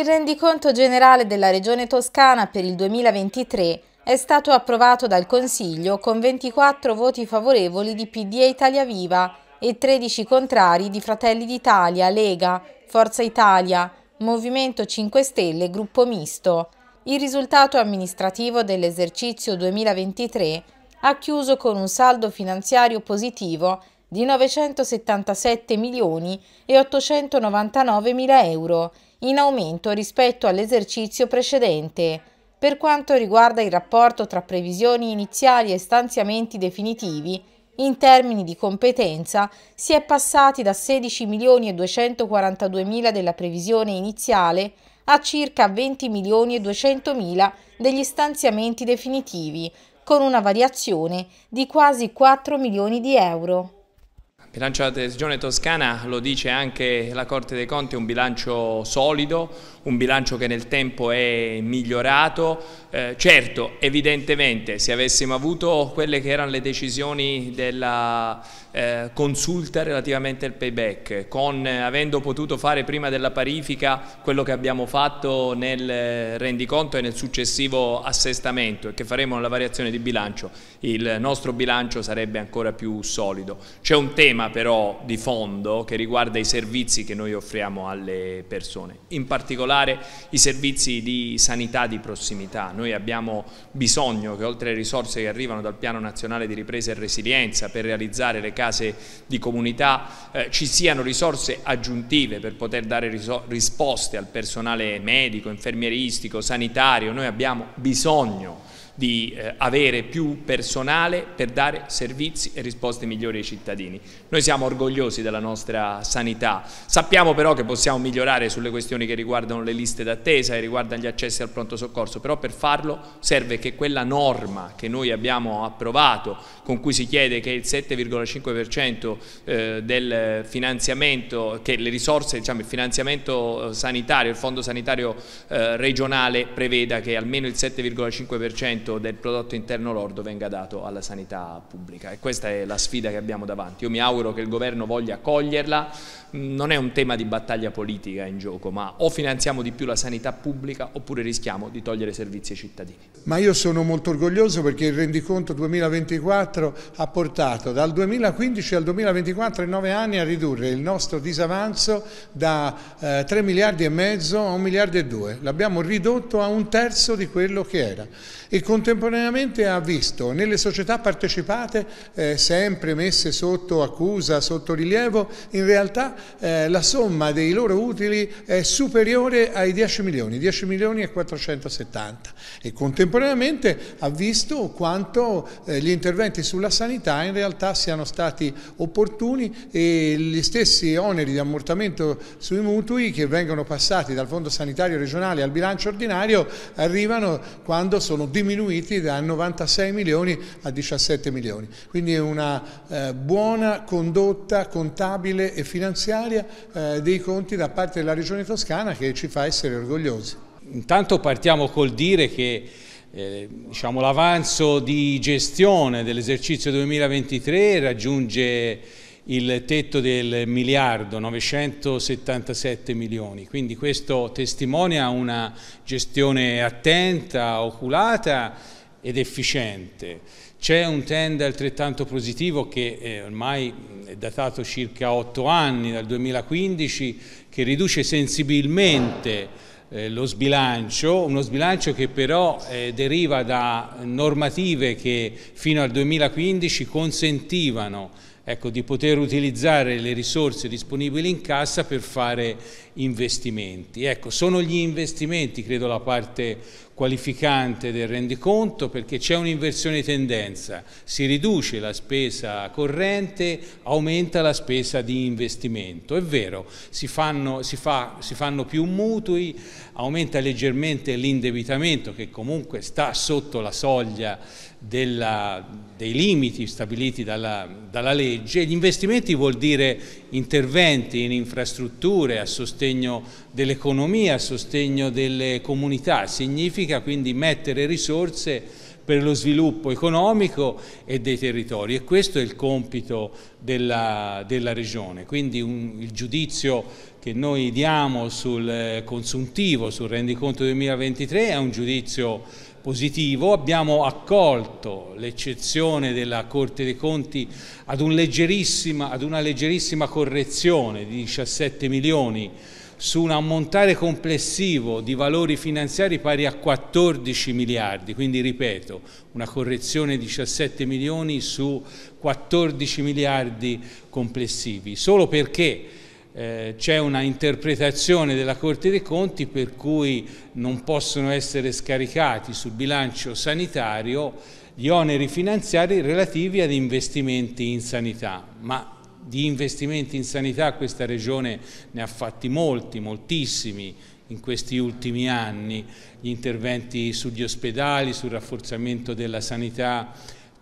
Il rendiconto generale della Regione Toscana per il 2023 è stato approvato dal Consiglio con 24 voti favorevoli di PD e Italia Viva e 13 contrari di Fratelli d'Italia, Lega, Forza Italia, Movimento 5 Stelle e Gruppo Misto. Il risultato amministrativo dell'esercizio 2023 ha chiuso con un saldo finanziario positivo di 977 milioni e 899 mila euro in aumento rispetto all'esercizio precedente. Per quanto riguarda il rapporto tra previsioni iniziali e stanziamenti definitivi, in termini di competenza si è passati da 16.242.000 della previsione iniziale a circa 20.200.000 degli stanziamenti definitivi, con una variazione di quasi 4 milioni di euro bilancio della Regione Toscana, lo dice anche la Corte dei Conti, è un bilancio solido, un bilancio che nel tempo è migliorato. Eh, certo, evidentemente, se avessimo avuto quelle che erano le decisioni della eh, consulta relativamente al payback, con, eh, avendo potuto fare prima della parifica quello che abbiamo fatto nel rendiconto e nel successivo assestamento e che faremo nella variazione di bilancio, il nostro bilancio sarebbe ancora più solido. C'è un tema però di fondo che riguarda i servizi che noi offriamo alle persone, in particolare particolare i servizi di sanità di prossimità. Noi abbiamo bisogno che oltre alle risorse che arrivano dal Piano Nazionale di Ripresa e Resilienza per realizzare le case di comunità eh, ci siano risorse aggiuntive per poter dare risposte al personale medico, infermieristico, sanitario. Noi abbiamo bisogno di eh, avere più personale per dare servizi e risposte migliori ai cittadini. Noi siamo orgogliosi della nostra sanità, sappiamo però che possiamo migliorare sulle questioni che riguardano le liste d'attesa e riguardano gli accessi al pronto soccorso, però per farlo serve che quella norma che noi abbiamo approvato, con cui si chiede che il 7,5% eh, del finanziamento, che le risorse, diciamo il finanziamento sanitario, il fondo sanitario eh, regionale preveda che almeno il 7,5% 1% del prodotto interno lordo venga dato alla sanità pubblica e questa è la sfida che abbiamo davanti. Io mi auguro che il governo voglia coglierla, mm, non è un tema di battaglia politica in gioco, ma o finanziamo di più la sanità pubblica oppure rischiamo di togliere servizi ai cittadini. Ma io sono molto orgoglioso perché il rendiconto 2024 ha portato dal 2015 al 2024 in nove anni a ridurre il nostro disavanzo da eh, 3 miliardi e mezzo a 1 miliardo e 2. L'abbiamo ridotto a un terzo di quello che era. E contemporaneamente ha visto nelle società partecipate, eh, sempre messe sotto accusa, sotto rilievo, in realtà eh, la somma dei loro utili è superiore ai 10 milioni, 10 milioni e 470 e contemporaneamente ha visto quanto eh, gli interventi sulla sanità in realtà siano stati opportuni e gli stessi oneri di ammortamento sui mutui che vengono passati dal Fondo Sanitario Regionale al bilancio ordinario arrivano quando sono diminuiti diminuiti da 96 milioni a 17 milioni. Quindi una eh, buona condotta contabile e finanziaria eh, dei conti da parte della Regione Toscana che ci fa essere orgogliosi. Intanto partiamo col dire che eh, diciamo, l'avanzo di gestione dell'esercizio 2023 raggiunge il tetto del miliardo 977 milioni, quindi questo testimonia una gestione attenta, oculata ed efficiente. C'è un trend altrettanto positivo che eh, ormai è datato circa 8 anni, dal 2015, che riduce sensibilmente eh, lo sbilancio, uno sbilancio che però eh, deriva da normative che fino al 2015 consentivano ecco, di poter utilizzare le risorse disponibili in cassa per fare investimenti. Ecco, sono gli investimenti, credo, la parte qualificante del rendiconto perché c'è un'inversione di tendenza, si riduce la spesa corrente, aumenta la spesa di investimento. È vero, si fanno, si fa, si fanno più mutui, aumenta leggermente l'indebitamento che comunque sta sotto la soglia della, dei limiti stabiliti dalla, dalla legge. Gli investimenti vuol dire interventi in infrastrutture a sostegno sostegno dell'economia, a sostegno delle comunità, significa quindi mettere risorse per lo sviluppo economico e dei territori e questo è il compito della, della Regione. Quindi un, il giudizio che noi diamo sul eh, consuntivo, sul rendiconto 2023 è un giudizio positivo, abbiamo accolto l'eccezione della Corte dei Conti ad, un ad, una leggerissima correzione di 17 milioni su un ammontare complessivo di valori finanziari pari a 14 miliardi, quindi ripeto, una correzione di 17 milioni su 14 miliardi complessivi, solo perché eh, c'è una interpretazione della Corte dei Conti per cui non possono essere scaricati sul bilancio sanitario gli oneri finanziari relativi ad investimenti in sanità, ma di investimenti in sanità questa regione ne ha fatti molti, moltissimi in questi ultimi anni, gli interventi sugli ospedali, sul rafforzamento della sanità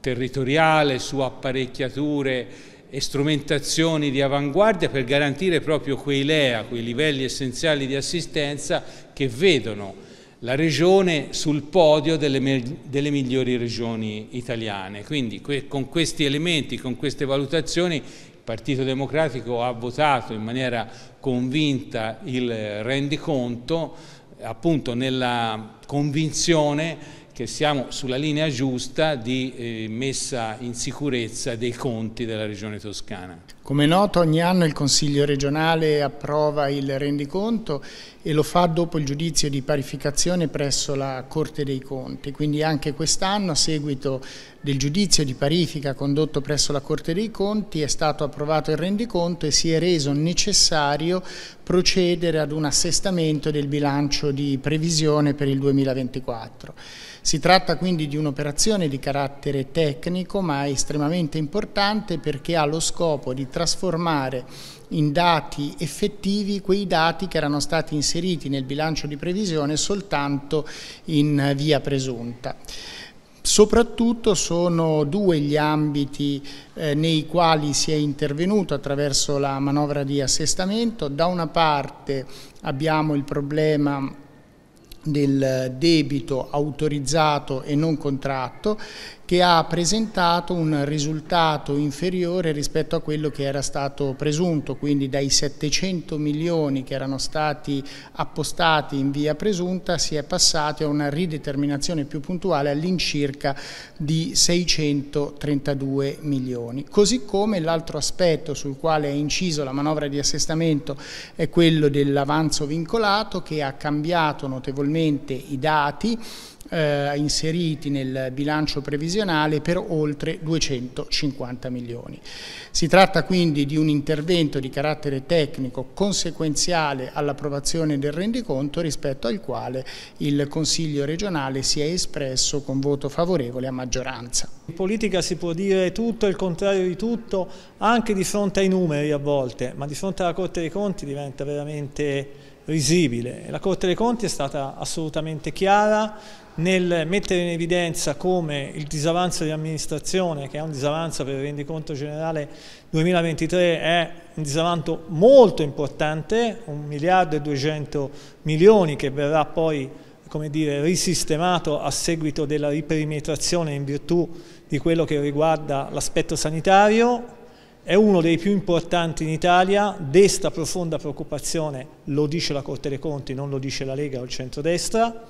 territoriale, su apparecchiature e strumentazioni di avanguardia per garantire proprio quei LEA, quei livelli essenziali di assistenza che vedono la regione sul podio delle, delle migliori regioni italiane. Quindi que con questi elementi, con queste valutazioni, il Partito Democratico ha votato in maniera convinta il rendiconto, appunto nella convinzione che siamo sulla linea giusta di eh, messa in sicurezza dei conti della Regione Toscana. Come è noto ogni anno il Consiglio regionale approva il rendiconto e lo fa dopo il giudizio di parificazione presso la Corte dei Conti, quindi anche quest'anno a seguito del giudizio di parifica condotto presso la Corte dei Conti è stato approvato il rendiconto e si è reso necessario procedere ad un assestamento del bilancio di previsione per il 2024. Si tratta quindi di un'operazione di carattere tecnico ma estremamente importante perché ha lo scopo di trasformare in dati effettivi quei dati che erano stati inseriti nel bilancio di previsione soltanto in via presunta. Soprattutto sono due gli ambiti eh, nei quali si è intervenuto attraverso la manovra di assestamento. Da una parte abbiamo il problema del debito autorizzato e non contratto che ha presentato un risultato inferiore rispetto a quello che era stato presunto, quindi dai 700 milioni che erano stati appostati in via presunta si è passati a una rideterminazione più puntuale all'incirca di 632 milioni. Così come l'altro aspetto sul quale è inciso la manovra di assestamento è quello dell'avanzo vincolato che ha cambiato notevolmente i dati eh, inseriti nel bilancio previsionale per oltre 250 milioni. Si tratta quindi di un intervento di carattere tecnico conseguenziale all'approvazione del rendiconto rispetto al quale il Consiglio regionale si è espresso con voto favorevole a maggioranza. In politica si può dire tutto e il contrario di tutto, anche di fronte ai numeri a volte, ma di fronte alla Corte dei Conti diventa veramente risibile. La Corte dei Conti è stata assolutamente chiara, nel mettere in evidenza come il disavanzo di amministrazione, che è un disavanzo per il rendiconto generale 2023, è un disavanzo molto importante, 1 miliardo e 200 milioni che verrà poi come dire, risistemato a seguito della riperimetrazione in virtù di quello che riguarda l'aspetto sanitario, è uno dei più importanti in Italia, desta profonda preoccupazione, lo dice la Corte dei Conti, non lo dice la Lega o il centrodestra,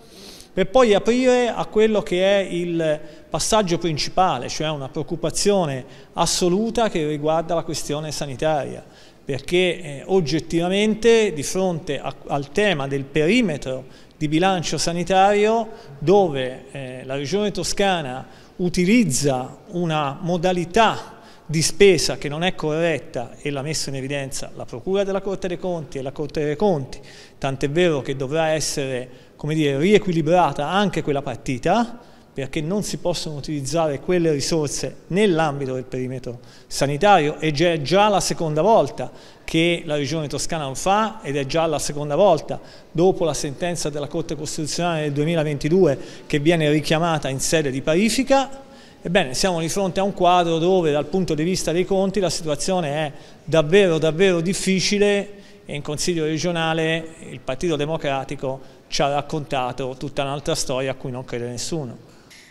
per poi aprire a quello che è il passaggio principale, cioè una preoccupazione assoluta che riguarda la questione sanitaria, perché eh, oggettivamente di fronte a, al tema del perimetro di bilancio sanitario dove eh, la Regione Toscana utilizza una modalità di spesa che non è corretta e l'ha messa in evidenza la Procura della Corte dei Conti e la Corte dei Conti, tant'è vero che dovrà essere come dire, riequilibrata anche quella partita, perché non si possono utilizzare quelle risorse nell'ambito del perimetro sanitario ed è già la seconda volta che la Regione Toscana lo fa ed è già la seconda volta dopo la sentenza della Corte Costituzionale del 2022 che viene richiamata in sede di parifica Ebbene, siamo di fronte a un quadro dove dal punto di vista dei conti la situazione è davvero, davvero difficile e in Consiglio regionale il Partito Democratico ci ha raccontato tutta un'altra storia a cui non crede nessuno.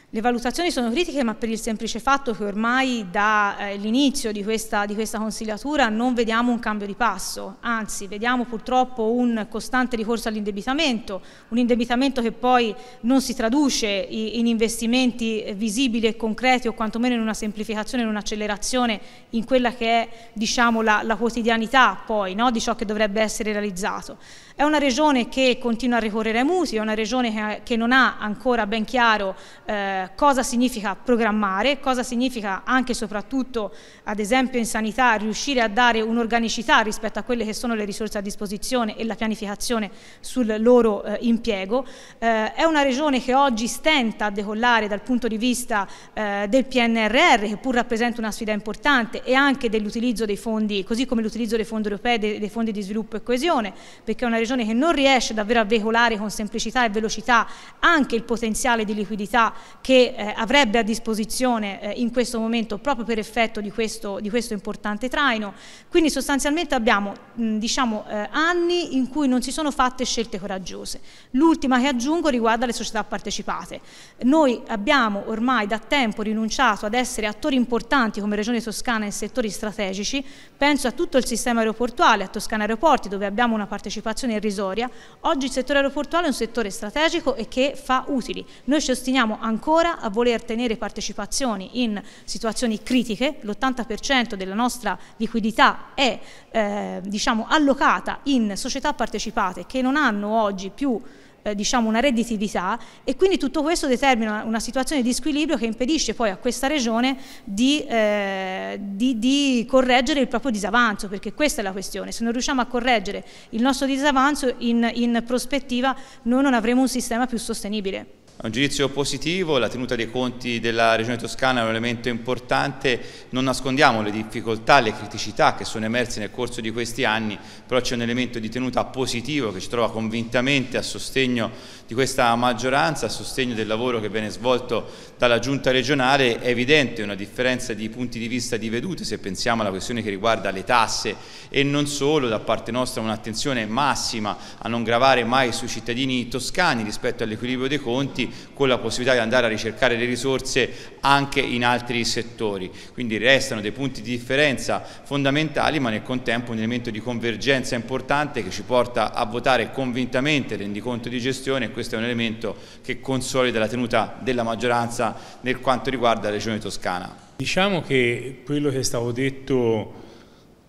Le valutazioni sono critiche ma per il semplice fatto che ormai dall'inizio eh, di, di, questa consigliatura non vediamo un cambio di passo, anzi vediamo purtroppo un costante ricorso all'indebitamento, un indebitamento che poi non si traduce in investimenti visibili e concreti o quantomeno in una semplificazione, in un'accelerazione in quella che è diciamo, la, la, quotidianità poi no? di ciò che dovrebbe essere realizzato. È una regione che continua a ricorrere ai musi, è una regione che, che non ha ancora ben chiaro eh, eh, cosa significa programmare, cosa significa anche e soprattutto ad esempio in sanità riuscire a dare un'organicità rispetto a quelle che sono le risorse a disposizione e la pianificazione sul loro eh, impiego. Eh, è una regione che oggi stenta a decollare dal punto di vista eh, del PNRR che pur rappresenta una sfida importante e anche dell'utilizzo dei fondi, così come l'utilizzo dei fondi europei, dei, dei fondi di sviluppo e coesione, perché è una regione che non riesce davvero a veicolare con semplicità e velocità anche il potenziale di liquidità che eh, avrebbe a disposizione eh, in questo momento proprio per effetto di questo, di questo importante traino. Quindi sostanzialmente abbiamo mh, diciamo, eh, anni in cui non si sono fatte scelte coraggiose. L'ultima che aggiungo riguarda le società partecipate. Noi abbiamo ormai da tempo rinunciato ad essere attori importanti come Regione Toscana in settori strategici, penso a tutto il sistema aeroportuale, a Toscana Aeroporti dove abbiamo una partecipazione irrisoria. Oggi il settore aeroportuale è un settore strategico e che fa utili. Noi ci ostiniamo ancora ancora a voler tenere partecipazioni in situazioni critiche, l'80% della nostra liquidità è eh, diciamo, allocata in società partecipate che non hanno oggi più eh, diciamo una redditività e quindi tutto questo determina una situazione di squilibrio che impedisce poi a questa regione di, eh, di, di correggere il proprio disavanzo perché questa è la questione, se non riusciamo a correggere il nostro disavanzo in, in prospettiva noi non avremo un sistema più sostenibile. È un giudizio positivo, la tenuta dei conti della Regione Toscana è un elemento importante, non nascondiamo le difficoltà, le criticità che sono emerse nel corso di questi anni, però c'è un elemento di tenuta positivo che ci trova convintamente a sostegno di questa maggioranza, a sostegno del lavoro che viene svolto dalla Giunta regionale. È evidente una differenza di punti di vista di vedute se pensiamo alla questione che riguarda le tasse e non solo, da parte nostra un'attenzione massima a non gravare mai sui cittadini toscani rispetto all'equilibrio dei conti con la possibilità di andare a ricercare le risorse anche in altri settori. Quindi restano dei punti di differenza fondamentali ma nel contempo un elemento di convergenza importante che ci porta a votare convintamente il rendiconto di gestione e questo è un elemento che consolida la tenuta della maggioranza nel quanto riguarda la regione toscana. Diciamo che quello che è stato detto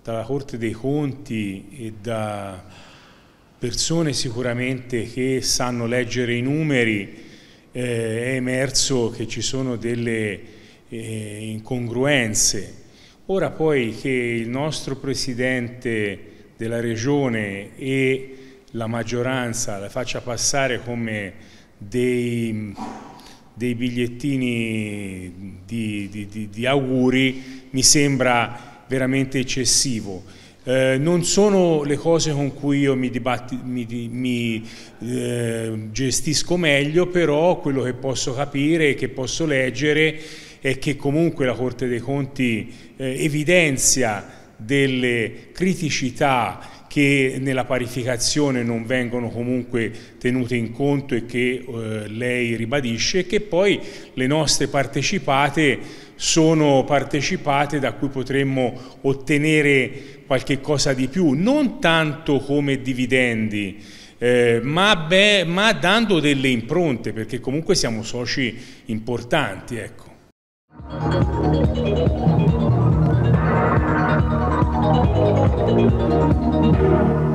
dalla Corte dei Conti e da persone sicuramente che sanno leggere i numeri eh, è emerso che ci sono delle eh, incongruenze. Ora poi che il nostro Presidente della Regione e la maggioranza la faccia passare come dei, dei bigliettini di, di, di, di auguri mi sembra veramente eccessivo. Eh, non sono le cose con cui io mi, dibatti, mi, mi eh, gestisco meglio, però quello che posso capire e che posso leggere è che comunque la Corte dei Conti eh, evidenzia delle criticità che nella parificazione non vengono comunque tenute in conto e che eh, lei ribadisce e che poi le nostre partecipate sono partecipate da cui potremmo ottenere qualche cosa di più, non tanto come dividendi, eh, ma, beh, ma, dando delle impronte, perché comunque siamo soci importanti. Ecco. Thank you.